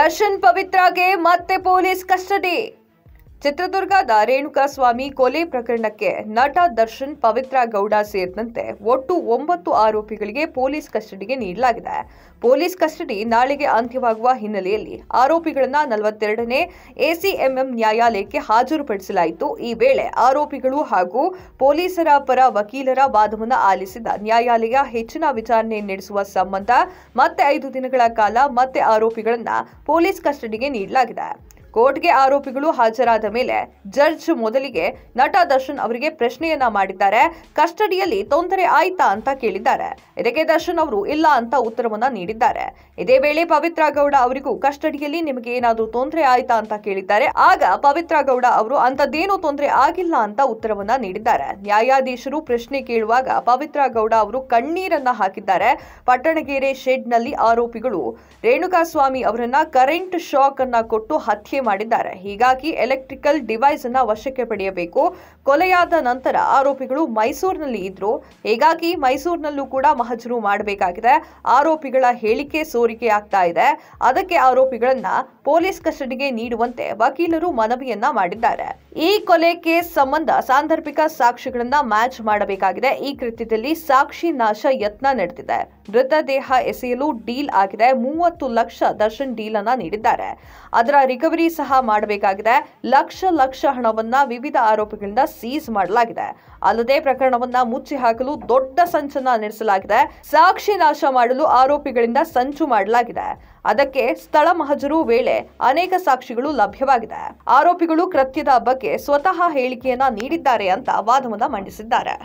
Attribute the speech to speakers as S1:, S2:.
S1: दर्शन पवित्रा के मत police custody ಚಿತ್ರದುರ್ಗದ ರೇಣುಕಾಸ್ವಾಮಿ ಕೊಲೆ ಪ್ರಕರಣಕ್ಕೆ ನಟ ದರ್ಶನ್ ಪವಿತ್ರ ಗೌಡ ಸೇರಿದಂತೆ ಒಟ್ಟು ಒಂಬತ್ತು ಆರೋಪಿಗಳಿಗೆ ಪೊಲೀಸ್ ಕಸ್ಟಡಿಗೆ ನೀಡಲಾಗಿದೆ ಪೊಲೀಸ್ ಕಸ್ಟಡಿ ನಾಳೆಗೆ ಅಂತ್ಯವಾಗುವ ಹಿನ್ನೆಲೆಯಲ್ಲಿ ಆರೋಪಿಗಳನ್ನು ನಲವತ್ತೆರಡನೇ ಎಸಿಎಂಎಂ ನ್ಯಾಯಾಲಯಕ್ಕೆ ಹಾಜರುಪಡಿಸಲಾಯಿತು ಈ ವೇಳೆ ಆರೋಪಿಗಳು ಹಾಗೂ ಪೊಲೀಸರ ಪರ ವಕೀಲರ ವಾದವನ್ನು ಆಲಿಸಿದ ನ್ಯಾಯಾಲಯ ಹೆಚ್ಚಿನ ವಿಚಾರಣೆ ನಡೆಸುವ ಸಂಬಂಧ ಮತ್ತೆ ಐದು ದಿನಗಳ ಕಾಲ ಮತ್ತೆ ಆರೋಪಿಗಳನ್ನು ಪೊಲೀಸ್ ಕಸ್ಟಡಿಗೆ ನೀಡಲಾಗಿದೆ ಕೋರ್ಟ್ಗೆ ಆರೋಪಿಗಳು ಹಾಜರಾದ ಮೇಲೆ ಜಡ್ಜ್ ಮೊದಲಿಗೆ ನಟ ದರ್ಶನ್ ಅವರಿಗೆ ಪ್ರಶ್ನೆಯನ್ನ ಮಾಡಿದ್ದಾರೆ ಕಸ್ಟಡಿಯಲ್ಲಿ ತೊಂದರೆ ಆಯ್ತಾ ಅಂತ ಕೇಳಿದ್ದಾರೆ ಇದಕ್ಕೆ ದರ್ಶನ್ ಅವರು ಇಲ್ಲ ಅಂತ ಉತ್ತರವನ್ನ ನೀಡಿದ್ದಾರೆ ಇದೇ ವೇಳೆ ಪವಿತ್ರ ಗೌಡ ಅವರಿಗೂ ಕಸ್ಟಡಿಯಲ್ಲಿ ನಿಮಗೆ ಏನಾದರೂ ತೊಂದರೆ ಆಯ್ತಾ ಅಂತ ಕೇಳಿದ್ದಾರೆ ಆಗ ಪವಿತ್ರ ಗೌಡ ಅವರು ಅಂತದ್ದೇನು ತೊಂದರೆ ಆಗಿಲ್ಲ ಅಂತ ಉತ್ತರವನ್ನ ನೀಡಿದ್ದಾರೆ ನ್ಯಾಯಾಧೀಶರು ಪ್ರಶ್ನೆ ಕೇಳುವಾಗ ಪವಿತ್ರ ಗೌಡ ಅವರು ಕಣ್ಣೀರನ್ನ ಹಾಕಿದ್ದಾರೆ ಪಟ್ಟಣಗೆರೆ ಶೆಡ್ನಲ್ಲಿ ನಲ್ಲಿ ಆರೋಪಿಗಳು ರೇಣುಕಾಸ್ವಾಮಿ ಅವರನ್ನ ಕರೆಂಟ್ ಶಾಕ್ ಅನ್ನ ಕೊಟ್ಟು ಹತ್ಯೆ ಮಾಡಿದ್ದಾರೆ ಹೀಗಾಗಿ ಎಲೆಕ್ಟ್ರಿಕಲ್ ಡಿವೈಸ್ ಅನ್ನ ವಶಕ್ಕೆ ಪಡೆಯಬೇಕು ಕೊಲೆಯಾದ ನಂತರ ಆರೋಪಿಗಳು ಮೈಸೂರಿನಲ್ಲಿ ಇದ್ರು ಹೀಗಾಗಿ ಮೈಸೂರಿನಲ್ಲೂ ಕೂಡ ಮಹಜರು ಮಾಡಬೇಕಾಗಿದೆ ಆರೋಪಿಗಳ ಹೇಳಿಕೆ ಸೋರಿಕೆ ಆಗ್ತಾ ಇದೆ ಅದಕ್ಕೆ ಆರೋಪಿಗಳನ್ನ ಪೊಲೀಸ್ ಕಸ್ಟಡಿಗೆ ನೀಡುವಂತೆ ವಕೀಲರು ಮನವಿಯನ್ನ ಮಾಡಿದ್ದಾರೆ ಈ ಕೊಲೆ ಕೇಸ್ ಸಂಬಂಧ ಸಾಂದರ್ಭಿಕ ಸಾಕ್ಷಿಗಳನ್ನ ಮ್ಯಾಚ್ ಮಾಡಬೇಕಾಗಿದೆ ಈ ಕೃತ್ಯದಲ್ಲಿ ಸಾಕ್ಷಿ ನಾಶ ಯತ್ನ ನಡೆದಿದೆ ಮೃತದೇಹ ಎಸೆಯಲು ಡೀಲ್ ಆಗಿದೆ ಮೂವತ್ತು ಲಕ್ಷ ದರ್ಶನ್ ಡೀಲ್ ಅನ್ನ ನೀಡಿದ್ದಾರೆ ಅದರ ರಿಕವರಿ ಸಹ ಮಾಡಬೇಕಾಗಿದೆ ಲಕ್ಷ ಲಕ್ಷ ಹಣವನ್ನ ವಿವಿಧ ಆರೋಪಿಗಳಿಂದ ಸೀಸ್ ಮಾಡಲಾಗಿದೆ ಅಲ್ಲದೆ ಪ್ರಕರಣವನ್ನ ಮುಚ್ಚಿ ಹಾಕಲು ದೊಡ್ಡ ಸಂಚನ ನಡೆಸಲಾಗಿದೆ ಸಾಕ್ಷಿ ನಾಶ ಮಾಡಲು ಆರೋಪಿಗಳಿಂದ ಸಂಚು ಮಾಡಲಾಗಿದೆ ಅದಕ್ಕೆ ಸ್ಥಳ ಮಹಜರು ವೇಳೆ ಅನೇಕ ಸಾಕ್ಷಿಗಳು ಲಭ್ಯವಾಗಿದೆ ಆರೋಪಿಗಳು ಕೃತ್ಯದ ಬಗ್ಗೆ ಸ್ವತಃ ಹೇಳಿಕೆಯನ್ನ ನೀಡಿದ್ದಾರೆ ಅಂತ ವಾದವನ್ನ ಮಂಡಿಸಿದ್ದಾರೆ